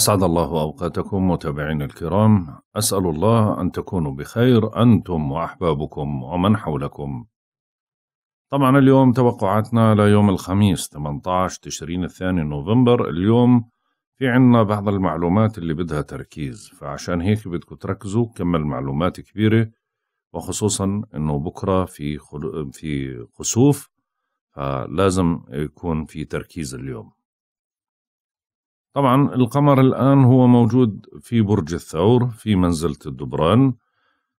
أسعد الله أوقاتكم متابعينا الكرام أسأل الله أن تكونوا بخير أنتم وأحبابكم ومن حولكم طبعا اليوم توقعاتنا ليوم الخميس 18 تشرين الثاني نوفمبر اليوم في عنا بعض المعلومات اللي بدها تركيز فعشان هيك بدكم تركزوا كمل معلومات كبيرة وخصوصا انه بكرة في خل... في خسوف فلازم يكون في تركيز اليوم طبعا القمر الآن هو موجود في برج الثور في منزلة الدبران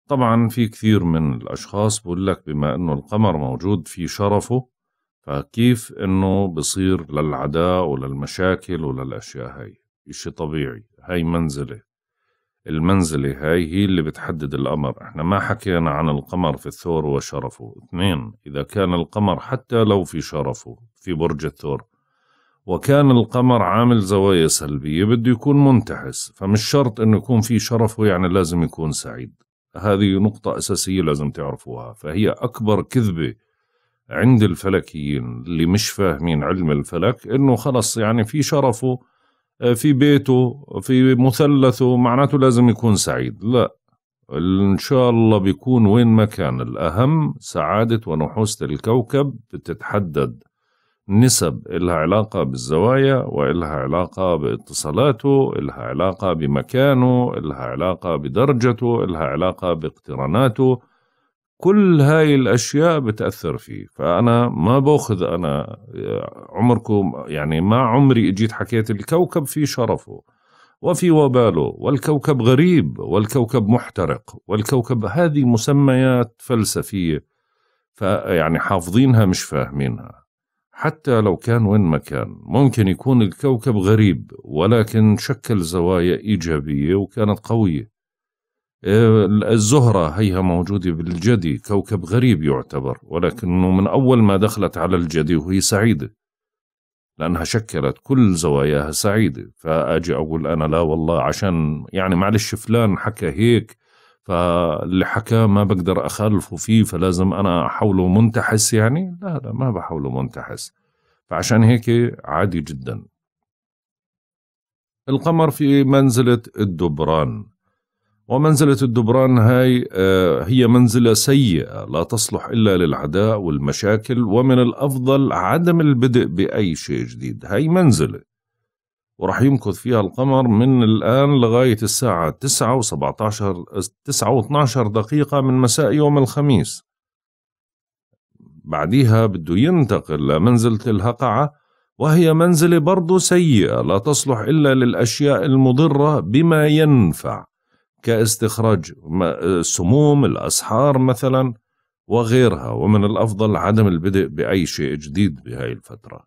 طبعا في كثير من الأشخاص بقول لك بما أنه القمر موجود في شرفه فكيف أنه بصير للعداء وللمشاكل وللأشياء هاي إشي طبيعي هاي منزلة المنزلة هاي هي اللي بتحدد الأمر احنا ما حكينا عن القمر في الثور وشرفه اثنين إذا كان القمر حتى لو في شرفه في برج الثور وكان القمر عامل زوايا سلبية بده يكون منتحس فمش شرط انه يكون في شرفه يعني لازم يكون سعيد هذه نقطة أساسية لازم تعرفوها فهي أكبر كذبة عند الفلكيين اللي مش فاهمين علم الفلك انه خلص يعني في شرفه في بيته في مثلثه معناته لازم يكون سعيد لا ان شاء الله بيكون وين ما كان الاهم سعاده ونحوسه الكوكب بتتحدد نسب إلها علاقة بالزوايا وإلها علاقة باتصالاته إلها علاقة بمكانه إلها علاقة بدرجته إلها علاقة باقتراناته كل هاي الأشياء بتأثر فيه فأنا ما بأخذ أنا آه، عمركم يعني ما عمري إجيت حكيت الكوكب في شرفه وفي وباله والكوكب غريب والكوكب محترق والكوكب هذه مسميات فلسفية فيعني حافظينها مش فاهمينها حتى لو كان وين ما كان ممكن يكون الكوكب غريب ولكن شكل زوايا إيجابية وكانت قوية آه، الزهرة هيها موجودة بالجدي كوكب غريب يعتبر ولكنه من أول ما دخلت على الجدي وهي سعيدة لأنها شكلت كل زواياها سعيدة فأجي أقول أنا لا والله عشان يعني معلش فلان حكى هيك فاللي حكاه ما بقدر أخالفه فيه فلازم أنا أحوله منتحس يعني لا لا ما بحوله منتحس فعشان هيك عادي جدا القمر في منزلة الدبران ومنزلة الدبران هاي آه، هي منزلة سيئة لا تصلح إلا للعداء والمشاكل ومن الأفضل عدم البدء بأي شيء جديد هاي منزلة ورح يمكث فيها القمر من الآن لغاية الساعة 9 و 17 9 و 12 دقيقة من مساء يوم الخميس بعديها بده ينتقل لمنزلة الهقعة وهي منزلة برضه سيئة لا تصلح إلا للأشياء المضرة بما ينفع كاستخراج السموم الأسحار مثلا وغيرها ومن الأفضل عدم البدء بأي شيء جديد بهاي الفترة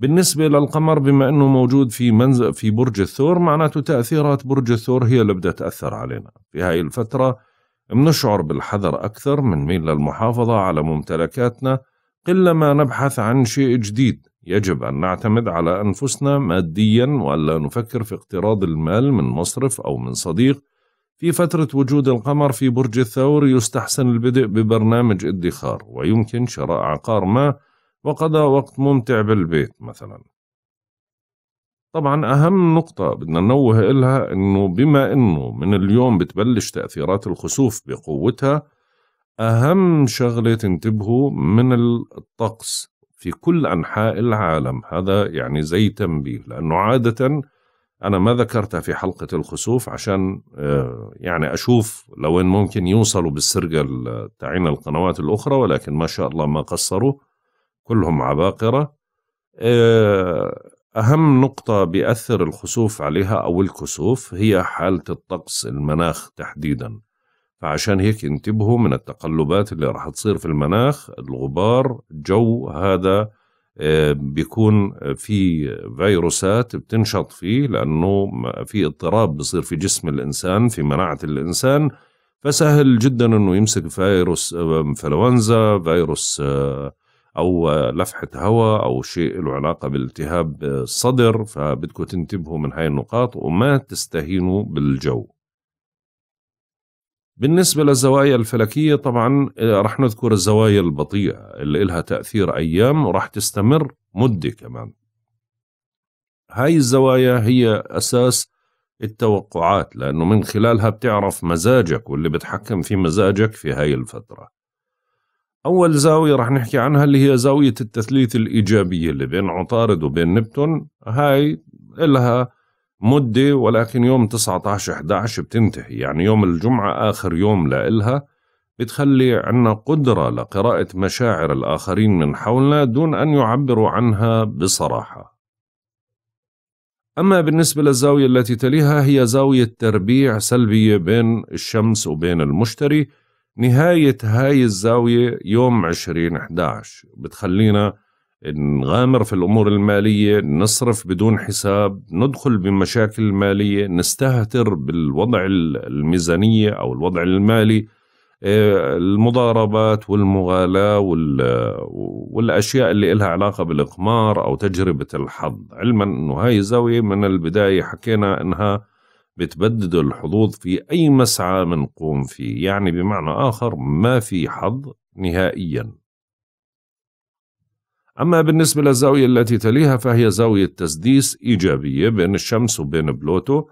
بالنسبة للقمر بما أنه موجود في منزل في برج الثور معناته تأثيرات برج الثور هي اللي بدها تأثر علينا في هاي الفترة نشعر بالحذر أكثر من ميل للمحافظة على ممتلكاتنا قلما نبحث عن شيء جديد يجب أن نعتمد على أنفسنا ماديا وألا نفكر في اقتراض المال من مصرف أو من صديق في فترة وجود القمر في برج الثور يستحسن البدء ببرنامج ادخار ويمكن شراء عقار ما وقضاء وقت ممتع بالبيت مثلا طبعا أهم نقطة بدنا ننوه إلها إنه بما إنه من اليوم بتبلش تأثيرات الخسوف بقوتها أهم شغلة تنتبهوا من الطقس في كل أنحاء العالم هذا يعني زي تنبيه لأنه عادة أنا ما ذكرتها في حلقة الخسوف عشان آه، يعني أشوف لوين ممكن يوصلوا بالسرقة تاعين القنوات الأخرى ولكن ما شاء الله ما قصروا كلهم عباقرة آه، أهم نقطة بيأثر الخسوف عليها أو الكسوف هي حالة الطقس المناخ تحديدا فعشان هيك انتبهوا من التقلبات اللي راح تصير في المناخ الغبار الجو هذا آه، بيكون في فيروسات بتنشط فيه لأنه في اضطراب بصير في جسم الإنسان في مناعة الإنسان فسهل جدا أنه يمسك فيروس آه، انفلونزا فيروس آه، او لفحه هواء او شيء له علاقه بالتهاب الصدر فبدكم تنتبهوا من هاي النقاط وما تستهينوا بالجو بالنسبة للزوايا الفلكية طبعا آه، رح نذكر الزوايا البطيئة اللي لها تأثير أيام ورح تستمر مدة كمان هاي الزوايا هي أساس التوقعات لأنه من خلالها بتعرف مزاجك واللي بتحكم في مزاجك في هاي الفترة أول زاوية رح نحكي عنها اللي هي زاوية التثليث الإيجابية اللي بين عطارد وبين نبتون هاي إلها مدة ولكن يوم 19-11 بتنتهي يعني يوم الجمعة آخر يوم لإلها بتخلي عنا قدرة لقراءة مشاعر الآخرين من حولنا دون أن يعبروا عنها بصراحة أما بالنسبة للزاوية التي تليها هي زاوية تربيع سلبية بين الشمس وبين المشتري نهاية هاي الزاوية يوم 2011 بتخلينا نغامر في الأمور المالية نصرف بدون حساب ندخل بمشاكل مالية نستهتر بالوضع الميزانية أو الوضع المالي آه، المضاربات والمغالاة والأشياء اللي إلها علاقة بالإقمار أو تجربة الحظ علما أنه هاي الزاوية من البداية حكينا أنها بتبدد الحظوظ في أي مسعى منقوم فيه يعني بمعنى آخر ما في حظ نهائيا أما بالنسبة للزاوية التي تليها فهي زاوية تسديس إيجابية بين الشمس وبين بلوتو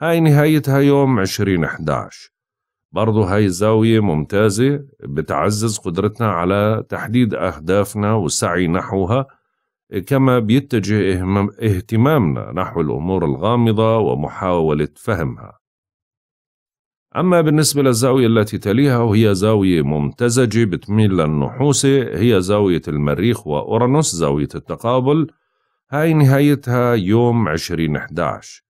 هاي نهايتها يوم 2011 برضو هاي الزاوية ممتازة بتعزز قدرتنا على تحديد أهدافنا والسعي نحوها كما بيتجه اهتمامنا نحو الأمور الغامضة ومحاولة فهمها أما بالنسبة للزاوية التي تليها وهي زاوية ممتزجة بتميل للنحوسة هي زاوية المريخ وأورانوس زاوية التقابل هاي نهايتها يوم 2011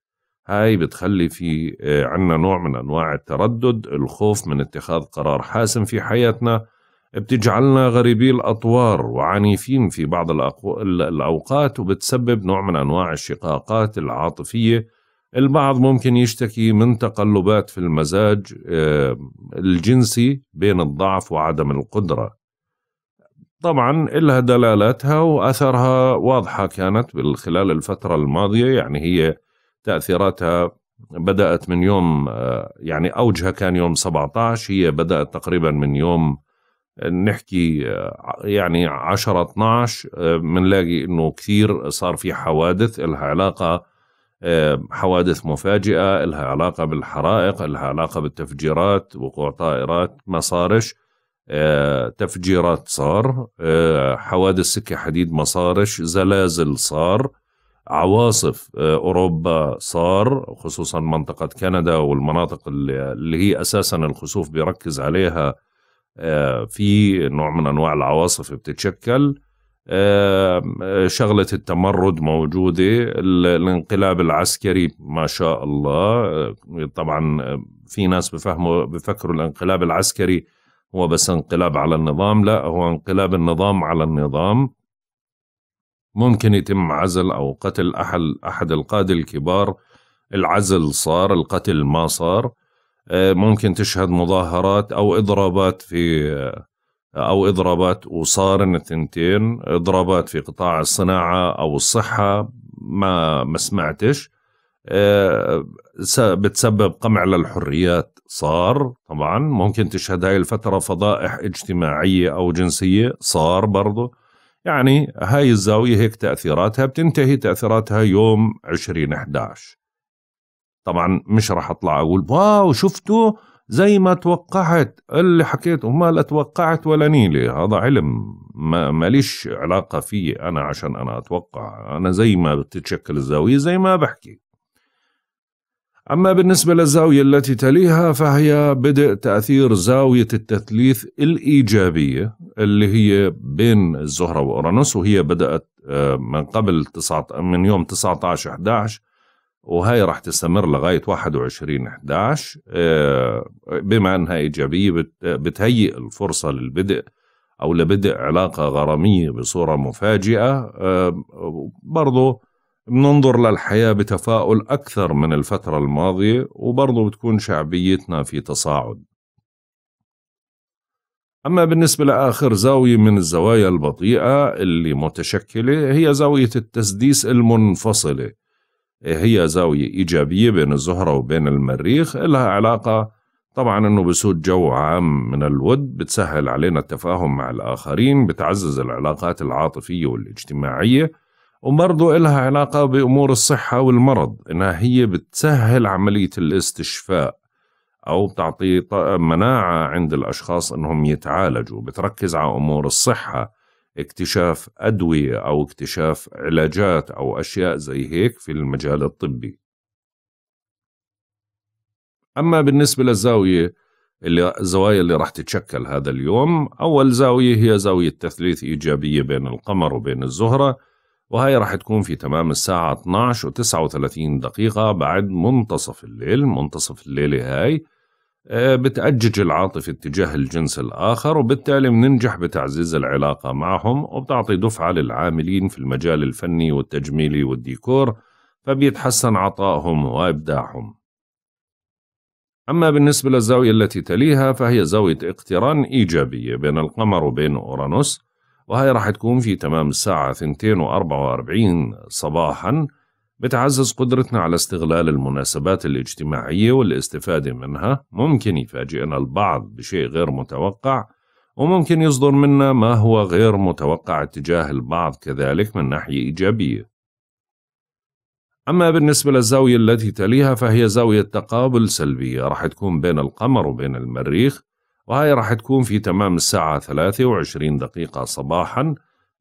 هاي بتخلي في آه، عنا نوع من أنواع التردد الخوف من اتخاذ قرار حاسم في حياتنا بتجعلنا غريبي الأطوار وعنيفين في بعض الأوقات وبتسبب نوع من أنواع الشقاقات العاطفية البعض ممكن يشتكي من تقلبات في المزاج آه، الجنسي بين الضعف وعدم القدرة طبعا إلها دلالاتها وأثرها واضحة كانت خلال الفترة الماضية يعني هي تأثيراتها بدأت من يوم آه، يعني أوجها كان يوم 17 هي بدأت تقريبا من يوم نحكي يعني 10 12 بنلاقي انه كثير صار في حوادث لها علاقه حوادث مفاجئه لها علاقه بالحرائق لها علاقه بالتفجيرات وقوع طائرات ما صارش تفجيرات صار حوادث سكه حديد ما صارش زلازل صار عواصف اوروبا صار خصوصا منطقه كندا والمناطق اللي هي اساسا الخسوف بيركز عليها آه، في نوع من انواع العواصف بتتشكل آه، آه، شغله التمرد موجوده الانقلاب العسكري ما شاء الله طبعا في ناس بفهموا بفكروا الانقلاب العسكري هو بس انقلاب على النظام لا هو انقلاب النظام على النظام ممكن يتم عزل او قتل احد احد القاده الكبار العزل صار القتل ما صار آه، ممكن تشهد مظاهرات او اضرابات في آه، او اضرابات وصارن الثنتين اضرابات في قطاع الصناعه او الصحه ما ما سمعتش آه، بتسبب قمع للحريات صار طبعا ممكن تشهد هاي الفتره فضائح اجتماعيه او جنسيه صار برضه يعني هاي الزاويه هيك تاثيراتها بتنتهي تاثيراتها يوم 20 11 طبعا مش راح اطلع اقول واو شفتوا زي ما توقعت اللي حكيته وما لا توقعت ولا نيلي هذا علم ما ماليش علاقة فيه أنا عشان أنا أتوقع أنا زي ما بتتشكل الزاوية زي ما بحكي أما بالنسبة للزاوية التي تليها فهي بدء تأثير زاوية التثليث الإيجابية اللي هي بين الزهرة وأورانوس وهي بدأت آه، من قبل من يوم 19 11 وهي راح تستمر لغاية 21 11 آه، بما أنها إيجابية بتهيئ الفرصة للبدء أو لبدء علاقة غرامية بصورة مفاجئة آه، برضو بننظر للحياة بتفاؤل أكثر من الفترة الماضية وبرضو بتكون شعبيتنا في تصاعد أما بالنسبة لآخر زاوية من الزوايا البطيئة اللي متشكلة هي زاوية التسديس المنفصلة هي زاوية إيجابية بين الزهرة وبين المريخ إلها علاقة طبعا أنه بسود جو عام من الود بتسهل علينا التفاهم مع الآخرين بتعزز العلاقات العاطفية والاجتماعية وبرضه إلها علاقة بأمور الصحة والمرض إنها هي بتسهل عملية الاستشفاء أو بتعطي مناعة عند الأشخاص إنهم يتعالجوا بتركز على أمور الصحة اكتشاف أدوية أو اكتشاف علاجات أو أشياء زي هيك في المجال الطبي أما بالنسبة للزاوية اللي الزوايا اللي راح تتشكل هذا اليوم أول زاوية هي زاوية تثليث إيجابية بين القمر وبين الزهرة وهي راح تكون في تمام الساعة 12 و 39 دقيقة بعد منتصف الليل منتصف الليلة هاي آه، بتأجج العاطفة اتجاه الجنس الآخر وبالتالي بننجح بتعزيز العلاقة معهم وبتعطي دفعة للعاملين في المجال الفني والتجميلي والديكور فبيتحسن عطائهم وإبداعهم أما بالنسبة للزاوية التي تليها فهي زاوية اقتران إيجابية بين القمر وبين أورانوس وهي راح تكون في تمام الساعة 2.44 صباحاً بتعزز قدرتنا على استغلال المناسبات الاجتماعية والاستفادة منها ممكن يفاجئنا البعض بشيء غير متوقع وممكن يصدر منا ما هو غير متوقع اتجاه البعض كذلك من ناحية إيجابية أما بالنسبة للزاوية التي تليها فهي زاوية تقابل سلبية راح تكون بين القمر وبين المريخ وهي راح تكون في تمام الساعة 23 دقيقة صباحاً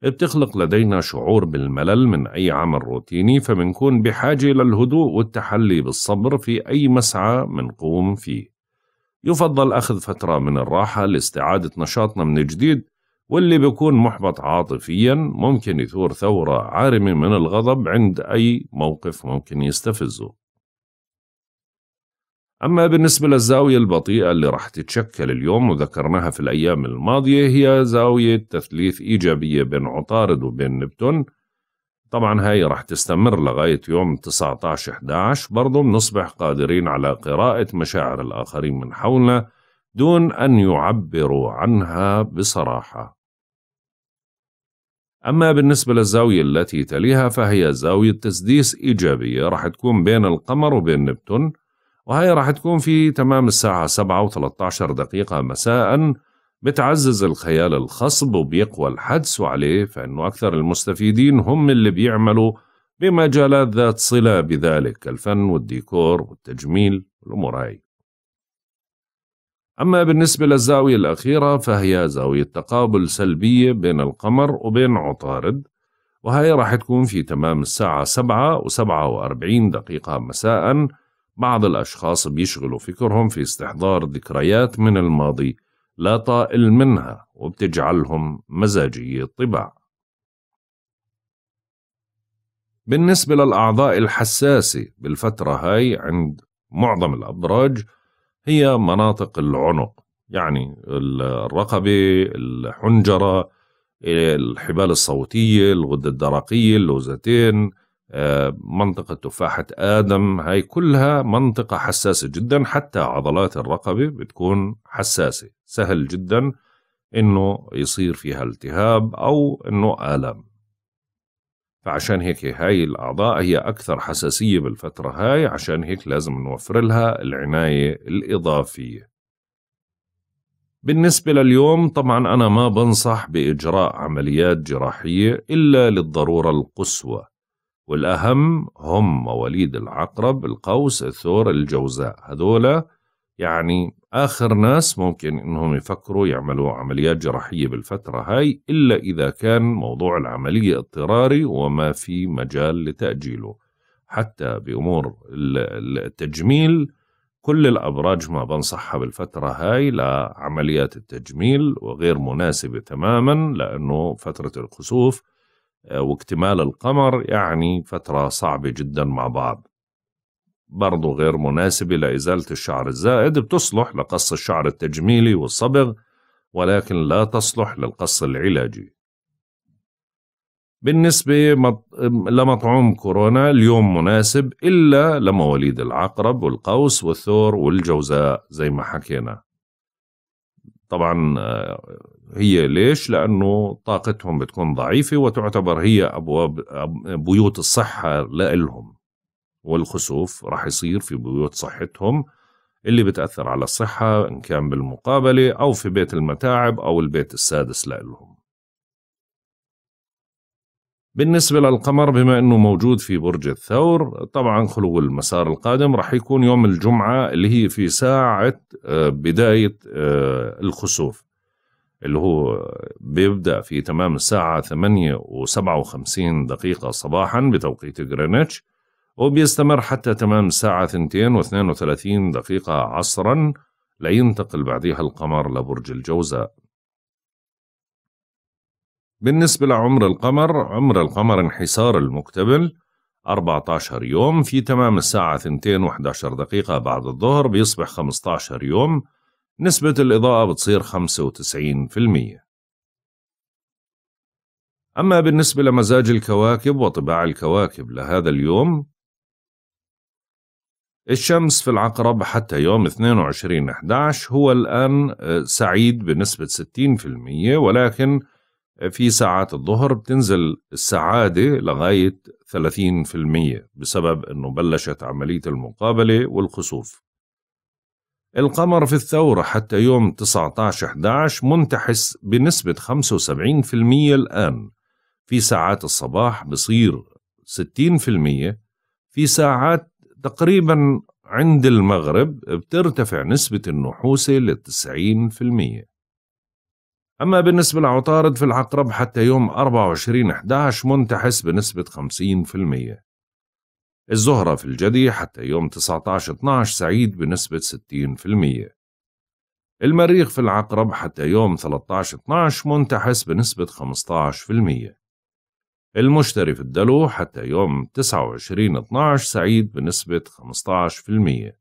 بتخلق لدينا شعور بالملل من أي عمل روتيني فبنكون بحاجة للهدوء والتحلي بالصبر في أي مسعى منقوم فيه يفضل أخذ فترة من الراحة لاستعادة نشاطنا من جديد واللي بيكون محبط عاطفيا ممكن يثور ثورة عارمة من الغضب عند أي موقف ممكن يستفزه أما بالنسبة للزاوية البطيئة اللي راح تتشكل اليوم وذكرناها في الأيام الماضية هي زاوية تثليث إيجابية بين عطارد وبين نبتون طبعا هاي راح تستمر لغاية يوم 19-11 برضو بنصبح قادرين على قراءة مشاعر الآخرين من حولنا دون أن يعبروا عنها بصراحة أما بالنسبة للزاوية التي تليها فهي زاوية تسديس إيجابية راح تكون بين القمر وبين نبتون وهي راح تكون في تمام الساعة سبعة و دقيقة مساء بتعزز الخيال الخصب وبيقوى الحدس عليه فإنه أكثر المستفيدين هم اللي بيعملوا بمجالات ذات صلة بذلك كالفن والديكور والتجميل والأمور هاي أما بالنسبة للزاوية الأخيرة فهي زاوية تقابل سلبية بين القمر وبين عطارد وهي راح تكون في تمام الساعة سبعة وسبعة وأربعين دقيقة مساءً بعض الأشخاص بيشغلوا فكرهم في استحضار ذكريات من الماضي لا طائل منها وبتجعلهم مزاجي الطباع بالنسبة للأعضاء الحساسة بالفترة هاي عند معظم الأبراج هي مناطق العنق يعني الرقبة الحنجرة الحبال الصوتية الغدة الدرقية اللوزتين منطقة تفاحة آدم هاي كلها منطقة حساسة جدا حتى عضلات الرقبة بتكون حساسة سهل جدا إنه يصير فيها التهاب أو إنه آلام فعشان هيك هاي الأعضاء هي أكثر حساسية بالفترة هاي عشان هيك لازم نوفر لها العناية الإضافية بالنسبة لليوم طبعا أنا ما بنصح بإجراء عمليات جراحية إلا للضرورة القصوى والأهم هم مواليد العقرب القوس الثور الجوزاء هذولا يعني آخر ناس ممكن إنهم يفكروا يعملوا عمليات جراحية بالفترة هاي إلا إذا كان موضوع العملية اضطراري وما في مجال لتأجيله حتى بأمور التجميل كل الأبراج ما بنصحها بالفترة هاي لعمليات التجميل وغير مناسبة تماما لأنه فترة الخسوف آه، واكتمال القمر يعني فترة صعبة جدا مع بعض برضو غير مناسبة لإزالة الشعر الزائد بتصلح لقص الشعر التجميلي والصبغ ولكن لا تصلح للقص العلاجي بالنسبة لمطعوم كورونا اليوم مناسب إلا لمواليد العقرب والقوس والثور والجوزاء زي ما حكينا طبعا آه، هي ليش؟ لأنه طاقتهم بتكون ضعيفة وتعتبر هي أبواب بيوت الصحة لإلهم والخسوف راح يصير في بيوت صحتهم اللي بتأثر على الصحة إن كان بالمقابلة أو في بيت المتاعب أو البيت السادس لإلهم بالنسبة للقمر بما أنه موجود في برج الثور طبعا خلو المسار القادم راح يكون يوم الجمعة اللي هي في ساعة آه، بداية آه، الخسوف اللي هو آه، بيبدأ في تمام الساعة 8 و57 دقيقة صباحا بتوقيت غرينتش وبيستمر حتى تمام الساعة 2 و32 دقيقة عصرا لينتقل بعدها القمر لبرج الجوزاء بالنسبة لعمر القمر عمر القمر انحسار المقتبل 14 يوم في تمام الساعة 2 و11 دقيقة بعد الظهر بيصبح 15 يوم نسبة الإضاءة بتصير 95% أما بالنسبة لمزاج الكواكب وطباع الكواكب لهذا اليوم الشمس في العقرب حتى يوم 22 11 هو الآن آه، سعيد بنسبة 60% ولكن في ساعات الظهر بتنزل السعادة لغاية 30% بسبب أنه بلشت عملية المقابلة والخسوف القمر في الثورة حتى يوم 19-11 منتحس بنسبة 75% الآن في ساعات الصباح بصير 60% في ساعات تقريبا عند المغرب بترتفع نسبة النحوسة للتسعين في المية أما بالنسبة لعطارد في العقرب حتى يوم 24/11 منتحس بنسبة 50% الزهرة في الجدي حتى يوم 19/12 سعيد بنسبة 60% المريخ في العقرب حتى يوم 13/12 منتحس بنسبة 15% المشتري في الدلو حتى يوم 29/12 سعيد بنسبة 15%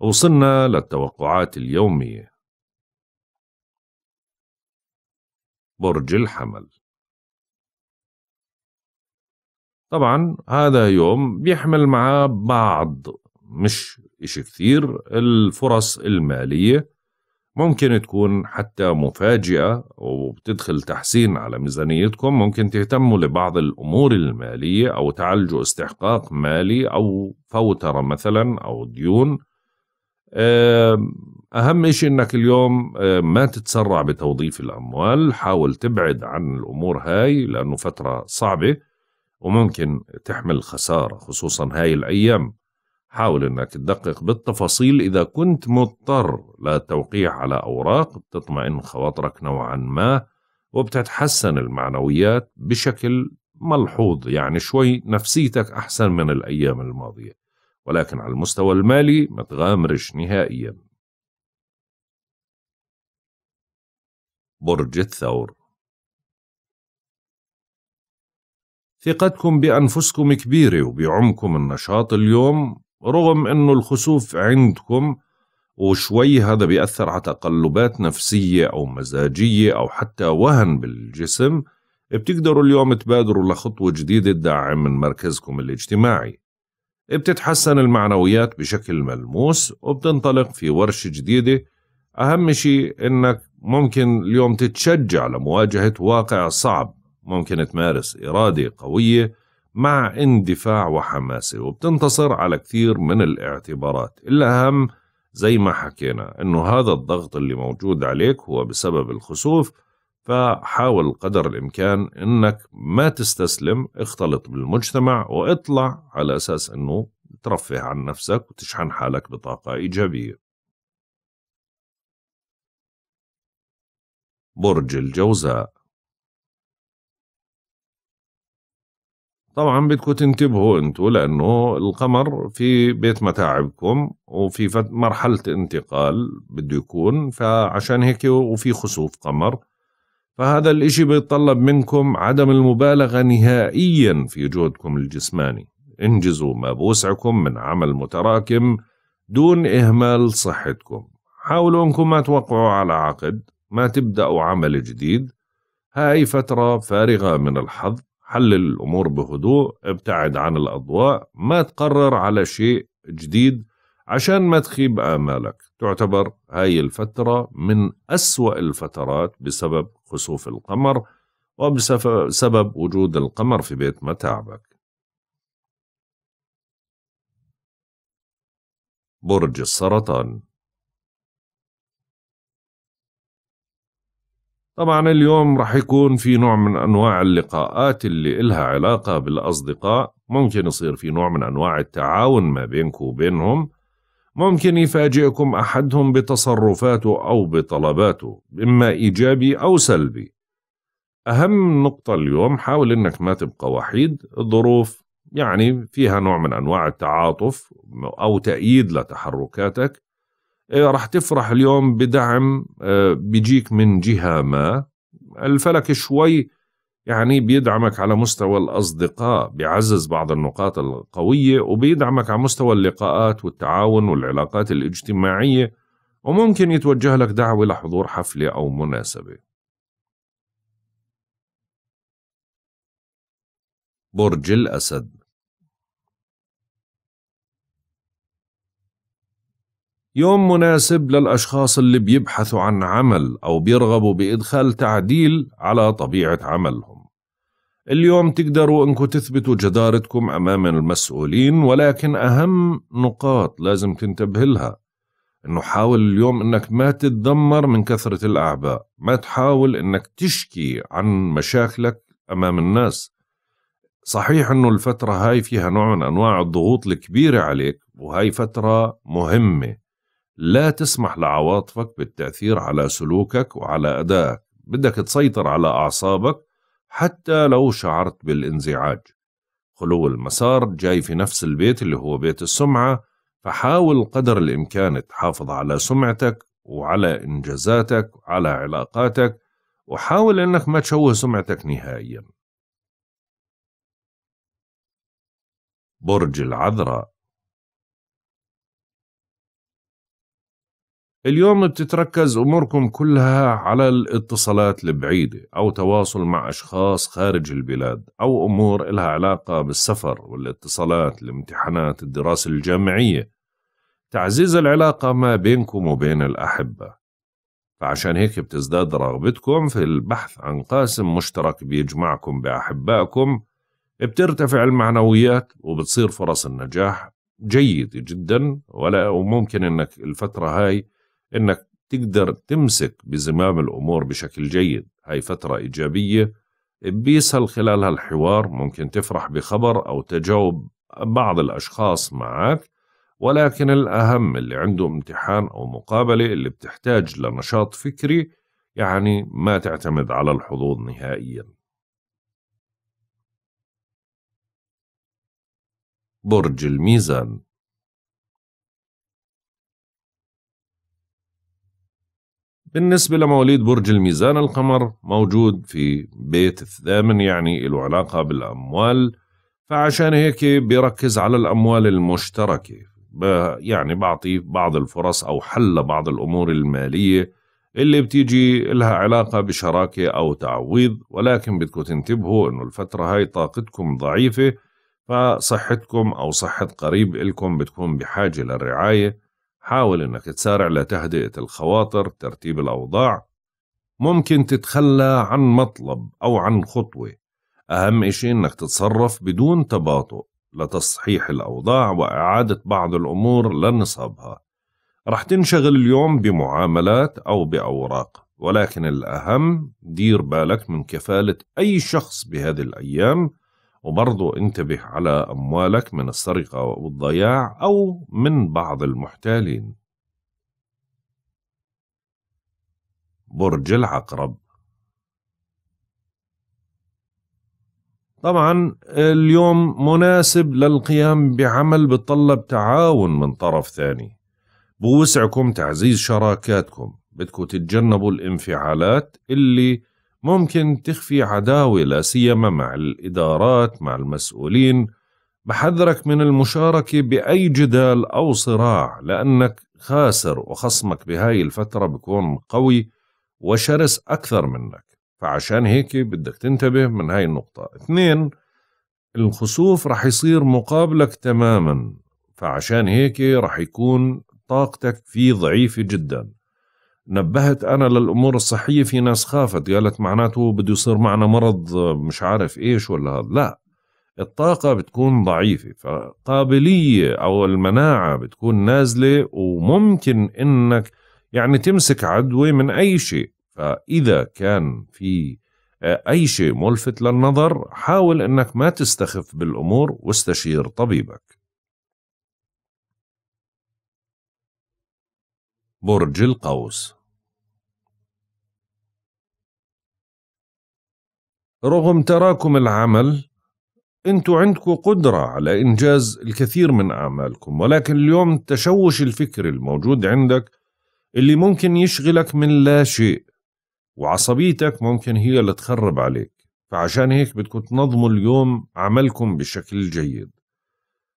وصلنا للتوقعات اليومية برج الحمل طبعا هذا يوم بيحمل معاه بعض مش إشي كثير الفرص المالية ممكن تكون حتى مفاجئة وبتدخل تحسين على ميزانيتكم ممكن تهتموا لبعض الأمور المالية أو تعالجوا استحقاق مالي أو فوترة مثلا أو ديون أهم شيء أنك اليوم ما تتسرع بتوظيف الأموال حاول تبعد عن الأمور هاي لأنه فترة صعبة وممكن تحمل خسارة خصوصا هاي الأيام حاول أنك تدقق بالتفاصيل إذا كنت مضطر للتوقيع على أوراق بتطمئن خواطرك نوعا ما وبتتحسن المعنويات بشكل ملحوظ يعني شوي نفسيتك أحسن من الأيام الماضية ولكن على المستوى المالي ما تغامرش نهائيا برج الثور ثقتكم بأنفسكم كبيرة وبعمكم النشاط اليوم رغم أنه الخسوف عندكم وشوي هذا بيأثر على تقلبات نفسية أو مزاجية أو حتى وهن بالجسم بتقدروا اليوم تبادروا لخطوة جديدة تدعم من مركزكم الاجتماعي بتتحسن المعنويات بشكل ملموس وبتنطلق في ورشة جديدة أهم شيء إنك ممكن اليوم تتشجع لمواجهة واقع صعب ممكن تمارس إرادة قوية مع اندفاع وحماسة وبتنتصر على كثير من الاعتبارات الأهم زي ما حكينا إنه هذا الضغط اللي موجود عليك هو بسبب الخسوف فحاول قدر الإمكان أنك ما تستسلم اختلط بالمجتمع واطلع على أساس أنه ترفه عن نفسك وتشحن حالك بطاقة إيجابية برج الجوزاء طبعا بدكم تنتبهوا انتوا لانه القمر في بيت متاعبكم وفي مرحله انتقال بده يكون فعشان هيك وفي خسوف قمر فهذا الإشي بيتطلب منكم عدم المبالغة نهائيا في جهدكم الجسماني انجزوا ما بوسعكم من عمل متراكم دون إهمال صحتكم حاولوا أنكم ما توقعوا على عقد ما تبدأوا عمل جديد هاي فترة فارغة من الحظ حل الأمور بهدوء ابتعد عن الأضواء ما تقرر على شيء جديد عشان ما تخيب آمالك تعتبر هاي الفترة من أسوأ الفترات بسبب خسوف القمر وبسبب وجود القمر في بيت متاعبك برج السرطان طبعا اليوم رح يكون في نوع من أنواع اللقاءات اللي إلها علاقة بالأصدقاء ممكن يصير في نوع من أنواع التعاون ما بينك وبينهم ممكن يفاجئكم أحدهم بتصرفاته أو بطلباته إما إيجابي أو سلبي أهم نقطة اليوم حاول إنك ما تبقى وحيد الظروف يعني فيها نوع من أنواع التعاطف أو تأييد لتحركاتك إيه، رح تفرح اليوم بدعم آه، بيجيك من جهة ما الفلك شوي يعني بيدعمك على مستوى الأصدقاء بيعزز بعض النقاط القوية وبيدعمك على مستوى اللقاءات والتعاون والعلاقات الاجتماعية وممكن يتوجه لك دعوة لحضور حفلة أو مناسبة برج الأسد يوم مناسب للأشخاص اللي بيبحثوا عن عمل أو بيرغبوا بإدخال تعديل على طبيعة عملهم اليوم تقدروا أنكم تثبتوا جدارتكم أمام المسؤولين ولكن أهم نقاط لازم تنتبه لها أنه حاول اليوم أنك ما تتذمر من كثرة الأعباء ما تحاول أنك تشكي عن مشاكلك أمام الناس صحيح أنه الفترة هاي فيها نوع من أنواع الضغوط الكبيرة عليك وهاي فترة مهمة لا تسمح لعواطفك بالتأثير على سلوكك وعلى أدائك بدك تسيطر على أعصابك حتى لو شعرت بالانزعاج خلو المسار جاي في نفس البيت اللي هو بيت السمعة فحاول قدر الإمكان تحافظ على سمعتك وعلى إنجازاتك وعلى علاقاتك وحاول أنك ما تشوه سمعتك نهائيا برج العذراء اليوم بتتركز أموركم كلها على الاتصالات البعيدة أو تواصل مع أشخاص خارج البلاد أو أمور إلها علاقة بالسفر والاتصالات الامتحانات الدراسة الجامعية تعزيز العلاقة ما بينكم وبين الأحبة فعشان هيك بتزداد رغبتكم في البحث عن قاسم مشترك بيجمعكم بأحبائكم بترتفع المعنويات وبتصير فرص النجاح جيدة جدا ولا وممكن انك الفترة هاي انك تقدر تمسك بزمام الامور بشكل جيد هاي فتره ايجابيه بيسهل خلالها الحوار ممكن تفرح بخبر او تجاوب بعض الاشخاص معك ولكن الاهم اللي عنده امتحان او مقابله اللي بتحتاج لنشاط فكري يعني ما تعتمد على الحظوظ نهائيا برج الميزان بالنسبة لمواليد برج الميزان القمر موجود في بيت الثامن يعني له علاقة بالأموال فعشان هيك بيركز على الأموال المشتركة يعني بعطي بعض الفرص أو حل بعض الأمور المالية اللي بتيجي لها علاقة بشراكة أو تعويض ولكن بدكم تنتبهوا أنه الفترة هاي طاقتكم ضعيفة فصحتكم أو صحة قريب إلكم بتكون بحاجة للرعاية حاول أنك تسارع لتهدئة الخواطر ترتيب الأوضاع ممكن تتخلى عن مطلب أو عن خطوة أهم إشي أنك تتصرف بدون تباطؤ لتصحيح الأوضاع وإعادة بعض الأمور لنصابها رح تنشغل اليوم بمعاملات أو بأوراق ولكن الأهم دير بالك من كفالة أي شخص بهذه الأيام وبرضو انتبه على أموالك من السرقة والضياع أو من بعض المحتالين برج العقرب طبعا اليوم مناسب للقيام بعمل بتطلب تعاون من طرف ثاني بوسعكم تعزيز شراكاتكم بدكم تتجنبوا الانفعالات اللي ممكن تخفي عداوة لا سيما مع الإدارات مع المسؤولين بحذرك من المشاركة بأي جدال أو صراع لأنك خاسر وخصمك بهاي الفترة بكون قوي وشرس أكثر منك فعشان هيك بدك تنتبه من هاي النقطة اثنين الخسوف رح يصير مقابلك تماما فعشان هيك رح يكون طاقتك فيه ضعيفة جدا نبهت انا للامور الصحيه في ناس خافت قالت معناته بده يصير معنا مرض مش عارف ايش ولا هذا لا الطاقة بتكون ضعيفة فقابلية أو المناعة بتكون نازلة وممكن إنك يعني تمسك عدوى من أي شيء فإذا كان في آه، أي شيء ملفت للنظر حاول إنك ما تستخف بالأمور واستشير طبيبك برج القوس رغم تراكم العمل انتوا عندكم قدرة على إنجاز الكثير من أعمالكم ولكن اليوم التشوش الفكري الموجود عندك اللي ممكن يشغلك من لا شيء وعصبيتك ممكن هي اللي تخرب عليك فعشان هيك بدكم تنظموا اليوم عملكم بشكل جيد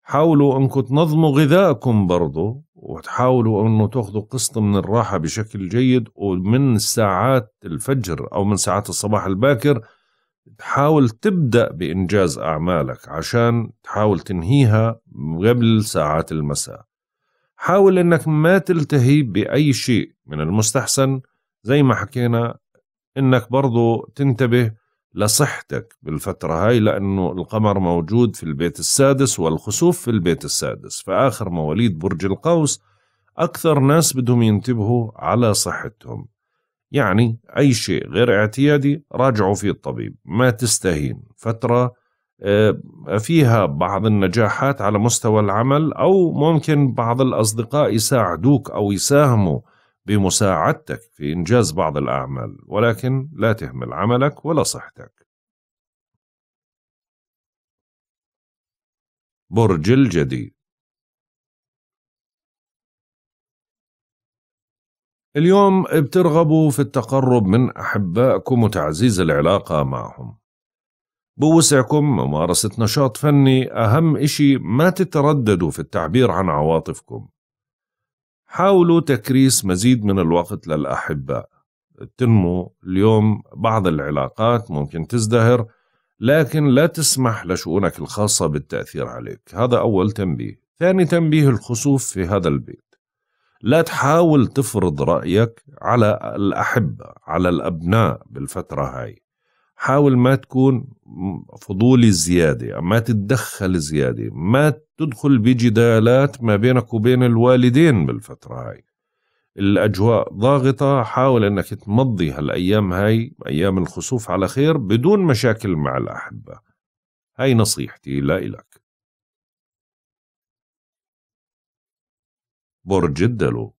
حاولوا انكم تنظموا غذائكم برضو وتحاولوا انه تاخذوا قسط من الراحة بشكل جيد ومن ساعات الفجر او من ساعات الصباح الباكر حاول تبدأ بإنجاز أعمالك عشان تحاول تنهيها قبل ساعات المساء حاول إنك ما تلتهي بأي شيء من المستحسن زي ما حكينا إنك برضو تنتبه لصحتك بالفترة هاي لأنه القمر موجود في البيت السادس والخسوف في البيت السادس فآخر مواليد برج القوس أكثر ناس بدهم ينتبهوا على صحتهم يعني أي شيء غير اعتيادي راجعوا فيه الطبيب ما تستهين فترة آه، فيها بعض النجاحات على مستوى العمل أو ممكن بعض الأصدقاء يساعدوك أو يساهموا بمساعدتك في إنجاز بعض الأعمال ولكن لا تهمل عملك ولا صحتك برج الجدي اليوم بترغبوا في التقرب من أحبائكم وتعزيز العلاقة معهم بوسعكم ممارسة نشاط فني أهم إشي ما تترددوا في التعبير عن عواطفكم حاولوا تكريس مزيد من الوقت للأحباء تنمو اليوم بعض العلاقات ممكن تزدهر لكن لا تسمح لشؤونك الخاصة بالتأثير عليك هذا أول تنبيه ثاني تنبيه الخسوف في هذا البيت لا تحاول تفرض رأيك على الأحبة على الأبناء بالفترة هاي حاول ما تكون فضولي زيادة ما تتدخل زيادة ما تدخل بجدالات ما بينك وبين الوالدين بالفترة هاي الأجواء ضاغطة حاول أنك تمضي هالأيام هاي أيام الخسوف على خير بدون مشاكل مع الأحبة هاي نصيحتي لا إلك برج الدلو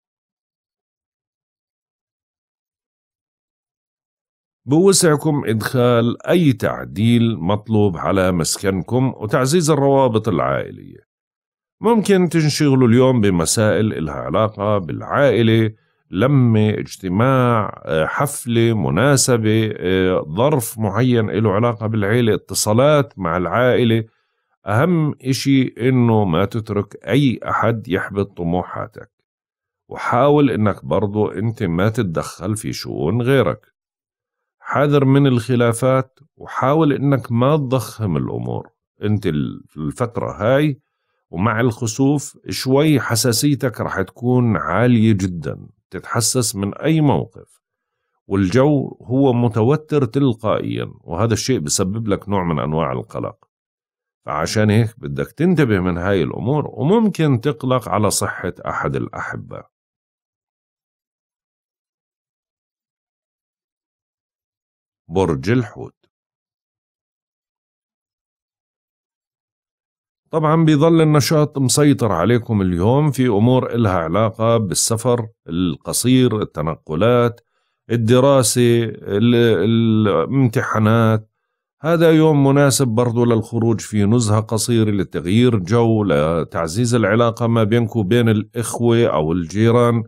بوسعكم إدخال أي تعديل مطلوب على مسكنكم وتعزيز الروابط العائلية ممكن تنشغلوا اليوم بمسائل إلها علاقة بالعائلة لمة اجتماع آه، حفلة مناسبة آه، ظرف معين له علاقة بالعيلة اتصالات مع العائلة أهم إشي إنه ما تترك أي أحد يحبط طموحاتك وحاول إنك برضو أنت ما تتدخل في شؤون غيرك حذر من الخلافات وحاول إنك ما تضخم الأمور أنت الفترة هاي ومع الخسوف شوي حساسيتك رح تكون عالية جدا تتحسس من أي موقف والجو هو متوتر تلقائيا وهذا الشيء بسبب لك نوع من أنواع القلق فعشان هيك بدك تنتبه من هاي الأمور وممكن تقلق على صحة أحد الأحبة برج الحوت طبعا بيظل النشاط مسيطر عليكم اليوم في أمور إلها علاقة بالسفر القصير التنقلات الدراسة الامتحانات هذا يوم مناسب برضو للخروج في نزهة قصيرة لتغيير جو لتعزيز العلاقة ما بينك وبين الإخوة أو الجيران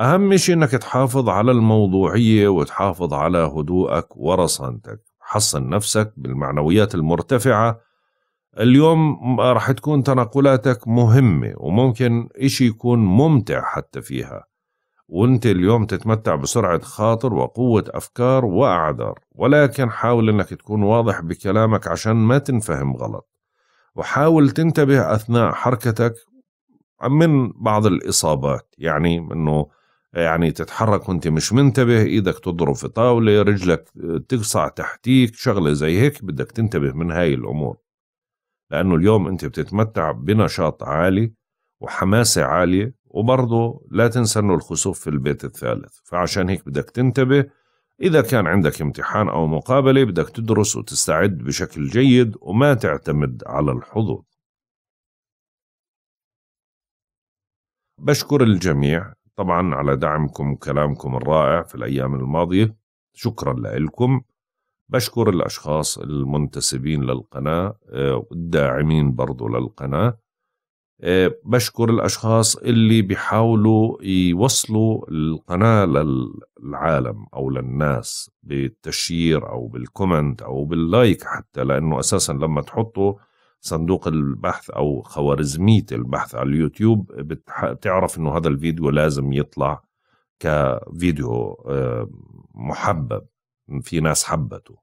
أهم شيء أنك تحافظ على الموضوعية وتحافظ على هدوءك ورصانتك حصن نفسك بالمعنويات المرتفعة اليوم رح تكون تنقلاتك مهمة وممكن إشي يكون ممتع حتى فيها وانت اليوم تتمتع بسرعة خاطر وقوة أفكار وأعذار ولكن حاول انك تكون واضح بكلامك عشان ما تنفهم غلط وحاول تنتبه أثناء حركتك من بعض الإصابات يعني أنه يعني تتحرك وانت مش منتبه ايدك تضرب في طاولة رجلك تقصع تحتيك شغلة زي هيك بدك تنتبه من هاي الأمور لأنه اليوم انت بتتمتع بنشاط عالي وحماسة عالية وبرضه لا تنسى أنه الخسوف في البيت الثالث فعشان هيك بدك تنتبه إذا كان عندك امتحان أو مقابلة بدك تدرس وتستعد بشكل جيد وما تعتمد على الحظوظ بشكر الجميع طبعا على دعمكم وكلامكم الرائع في الأيام الماضية شكرا لكم بشكر الأشخاص المنتسبين للقناة آه، والداعمين برضو للقناة آه، بشكر الأشخاص اللي بيحاولوا يوصلوا القناة للعالم أو للناس بالتشير أو بالكومنت أو باللايك حتى لأنه أساسا لما تحطوا صندوق البحث أو خوارزمية البحث على اليوتيوب بتعرف أنه هذا الفيديو لازم يطلع كفيديو آه، محبب في ناس حبته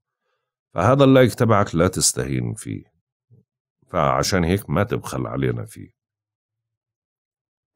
فهذا اللايك تبعك لا تستهين فيه فعشان هيك ما تبخل علينا فيه